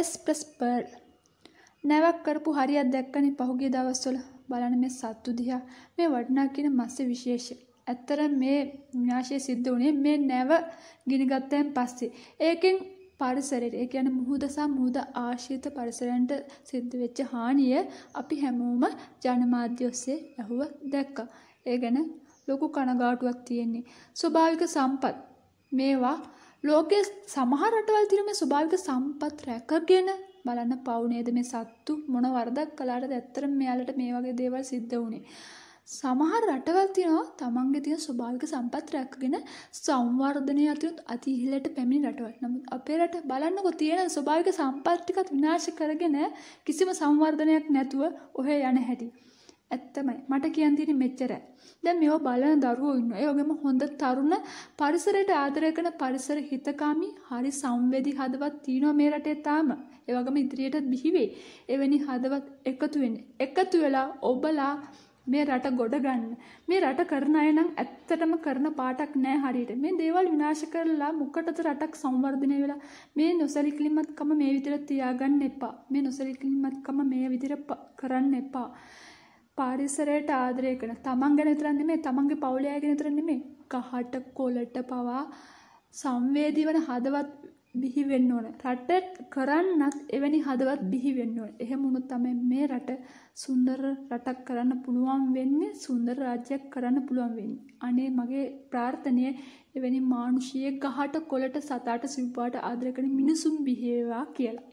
S plus පර් නැවක් කරපු හරියක් දැක්කනේ පහුගිය දවස්වල බලන්න මේ සත්තු දිහා මේ වටිනා කියන මස්සේ විශේෂය ඇත්තර මේ විනාශය සිද්ධ වනේ මේ නැව ගිනිගත්තයන් පස්සේ. ඒකෙන් පරිසරයට ඒ යන මුහුද සහ මුහුද ආශීත පරිසරයන්ට සිද්ධ වෙච්ච හානිය අපි හැමෝම ජනමාධ්‍ය ඔස්සේ ඇහුව දැක්කා. ඒ ගැන ලොකු කනගාටුවක් තියෙන්නේ. ස්වභාවික සම්පත් මේවා ලෝකයේ සමහර රටවල් තියෙන මේ ස්වභාවික සම්පත් රැකගෙන බලන්න පව් නේද මේ සත්තු මොන වරදක් කළාටද ඇත්තටම මෙයාලට මේ වගේ දේවල් සිද්ධ වුනේ. සමහර රටවල් තියෙනවා තමන්ගේ තියෙන ස්වභාවික සම්පත් රැකගෙන සංවර්ධනය අතිනුත් අති ඉහළට පැමිණි රටවල්. නමුත් අපේ රට බලන්නකො තියෙන ස්වභාවික සම්පත් ටිකත් විනාශ කරගෙන කිසිම සංවර්ධනයක් නැතුව ඔහෙ යන හැටි. ඇත්තමයි මට කියන් තියෙන මෙච්චරයි. දැන් මේවා බලන දරුවෝ ඉන්නවා. ඒ වගේම හොඳ තරුණ පරිසරයට ආදරය කරන පරිසර හිතකාමී හරි සංවේදී හදවත් තියෙනවා මේ රටේ තාම. ඒ වගේම ඉදිරියටත් බිහි වෙයි. එවැනි හදවත් එකතු වෙන්නේ. එකතු වෙලා ඔබලා මේ රට ගොඩ ගන්න. මේ රට කරන අය නම් ඇත්තටම කරන පාටක් නෑ හරියට. මේ දේවල් විනාශ කරලා මුකටද රටක් සංවර්ධනය වෙලා මේ නොසලිකිලිමත්කම මේ විදිහට තියාගන්න එපා. මේ නොසලිකිලිමත්කම මේ විදිහට කරන්න එපා. පාරිසරයට ආදරය කරන තමන් ගැන විතරක් නෙමෙයි තමන්ගේ පවුල අය ගැන විතරක් නෙමෙයි කහට කොලට පවා සංවේදී වන හදවත් බිහි වෙන්න ඕන. රට කරන්නත් එවැනි හදවත් බිහි වෙන්න ඕන. එහෙම වුණොත් තමයි මේ රට සුන්දර රටක් කරන්න පුළුවන් වෙන්නේ, සුන්දර රාජ්‍යයක් කරන්න පුළුවන් වෙන්නේ. අනේ මගේ ප්‍රාර්ථනය එවැනි මානුෂීය ගහට කොලට සතාට සිව්පාට ආදර කරන මිනිසුන් බිහි කියලා.